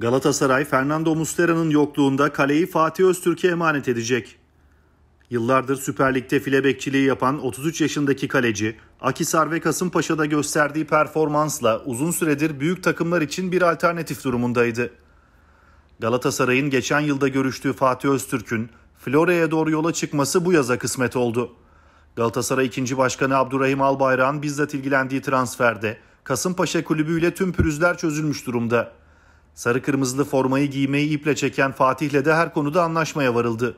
Galatasaray Fernando Muslera'nın yokluğunda kaleyi Fatih Öztürk'e emanet edecek. Yıllardır Süper Lig'de file bekçiliği yapan 33 yaşındaki kaleci, Akisar ve Kasımpaşa'da gösterdiği performansla uzun süredir büyük takımlar için bir alternatif durumundaydı. Galatasaray'ın geçen yılda görüştüğü Fatih Öztürk'ün Florya'ya doğru yola çıkması bu yaza kısmet oldu. Galatasaray 2. Başkanı Abdurrahim Albayrak'ın bizzat ilgilendiği transferde Kasımpaşa kulübüyle tüm pürüzler çözülmüş durumda. Sarı kırmızılı formayı giymeyi iple çeken Fatih'le de her konuda anlaşmaya varıldı.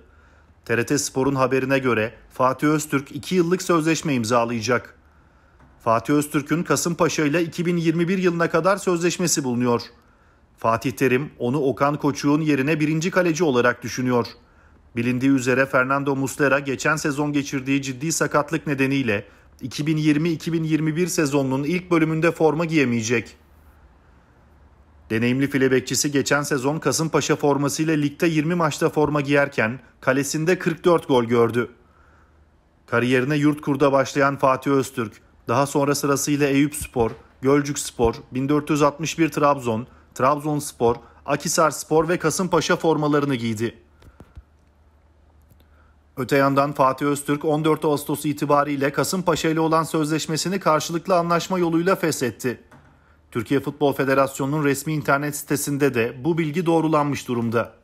TRT Spor'un haberine göre Fatih Öztürk 2 yıllık sözleşme imzalayacak. Fatih Öztürk'ün Kasımpaşa ile 2021 yılına kadar sözleşmesi bulunuyor. Fatih Terim onu Okan Koçuk'un yerine birinci kaleci olarak düşünüyor. Bilindiği üzere Fernando Muslera geçen sezon geçirdiği ciddi sakatlık nedeniyle 2020-2021 sezonunun ilk bölümünde forma giyemeyecek. Deneyimli filebekçisi geçen sezon Kasımpaşa formasıyla ligde 20 maçta forma giyerken kalesinde 44 gol gördü. Kariyerine yurt kurda başlayan Fatih Öztürk, daha sonra sırasıyla Eyüp Spor, Gölcük Spor, 1461 Trabzon, Trabzon Spor, Akisar Spor ve Kasımpaşa formalarını giydi. Öte yandan Fatih Öztürk 14 Ağustos itibariyle Kasımpaşa ile olan sözleşmesini karşılıklı anlaşma yoluyla feshetti. Türkiye Futbol Federasyonu'nun resmi internet sitesinde de bu bilgi doğrulanmış durumda.